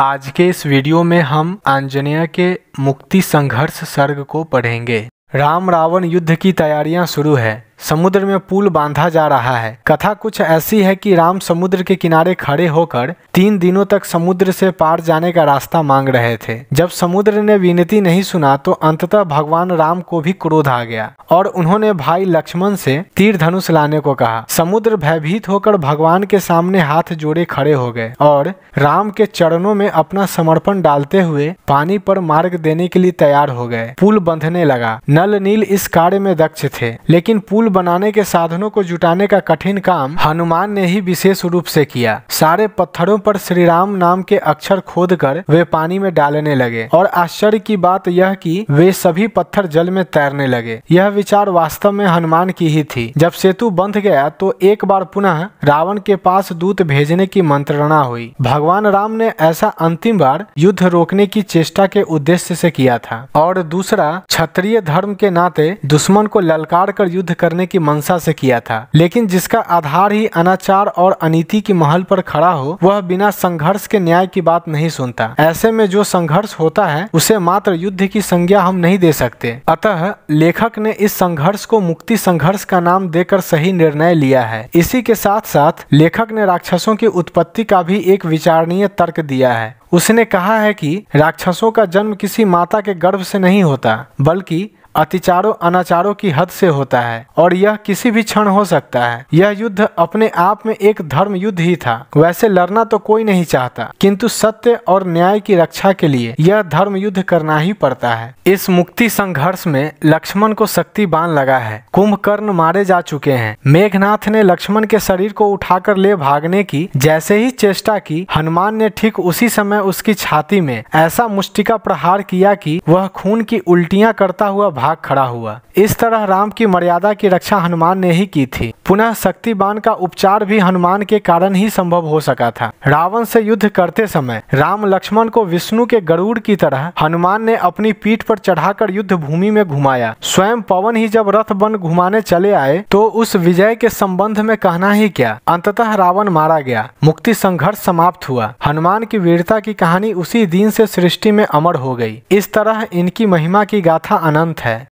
आज के इस वीडियो में हम आंजनेय के मुक्ति संघर्ष सर्ग को पढ़ेंगे राम रावण युद्ध की तैयारियां शुरू है समुद्र में पुल बांधा जा रहा है कथा कुछ ऐसी है कि राम समुद्र के किनारे खड़े होकर तीन दिनों तक समुद्र से पार जाने का रास्ता मांग रहे थे जब समुद्र ने विनती नहीं सुना तो अंततः भगवान राम को भी क्रोध आ गया और उन्होंने भाई लक्ष्मण से तीर धनुष लाने को कहा समुद्र भयभीत होकर भगवान के सामने हाथ जोड़े खड़े हो गए और राम के चरणों में अपना समर्पण डालते हुए पानी पर मार्ग देने के लिए तैयार हो गए पुल बंधने लगा नल नील इस कार्य में दक्ष थे लेकिन पुल बनाने के साधनों को जुटाने का कठिन काम हनुमान ने ही विशेष रूप से किया सारे पत्थरों पर श्री राम नाम के अक्षर खोद कर वे पानी में डालने लगे और आश्चर्य की बात यह कि वे सभी पत्थर जल में तैरने लगे यह विचार वास्तव में हनुमान की ही थी जब सेतु बंध गया तो एक बार पुनः रावण के पास दूत भेजने की मंत्रणा हुई भगवान राम ने ऐसा अंतिम बार युद्ध रोकने की चेष्टा के उद्देश्य से किया था और दूसरा क्षत्रिय धर्म के नाते दुश्मन को ललकार कर युद्ध करने करने की मंशा से किया था लेकिन जिसका आधार ही अनाचार और अनिति की महल पर खड़ा हो वह बिना संघर्ष के न्याय की बात नहीं सुनता ऐसे में जो संघर्ष होता है उसे मात्र युद्ध की संज्ञा हम नहीं दे सकते अतः लेखक ने इस संघर्ष को मुक्ति संघर्ष का नाम देकर सही निर्णय लिया है इसी के साथ साथ लेखक ने राक्षसों की उत्पत्ति का भी एक विचारणीय तर्क दिया है उसने कहा है कि राक्षसों का जन्म किसी माता के गर्भ से नहीं होता बल्कि अतिचारों अनाचारों की हद से होता है और यह किसी भी क्षण हो सकता है यह युद्ध अपने आप में एक धर्म युद्ध ही था वैसे लड़ना तो कोई नहीं चाहता किंतु सत्य और न्याय की रक्षा के लिए यह धर्म युद्ध करना ही पड़ता है इस मुक्ति संघर्ष में लक्ष्मण को शक्ति बांध लगा है कुंभकर्ण मारे जा चुके हैं मेघनाथ ने लक्ष्मण के शरीर को उठाकर ले भागने की जैसे ही चेष्टा की हनुमान ने ठीक उसी समय उसकी छाती में ऐसा मुष्टिका प्रहार किया कि वह खून की उल्टियां करता हुआ भाग खड़ा हुआ इस तरह राम की मर्यादा की रक्षा हनुमान ने ही की थी पुनः शक्ति बाण का उपचार भी हनुमान के कारण ही संभव हो सका था रावण से युद्ध करते समय राम लक्ष्मण को विष्णु के गरुड़ की तरह हनुमान ने अपनी पीठ पर चढ़ाकर युद्ध भूमि में घुमाया स्वयं पवन ही जब रथ बन घुमाने चले आए तो उस विजय के संबंध में कहना ही क्या अंततः रावण मारा गया मुक्ति संघर्ष समाप्त हुआ हनुमान की वीरता की कहानी उसी दिन से सृष्टि में अमर हो गई इस तरह इनकी महिमा की गाथा अनंत है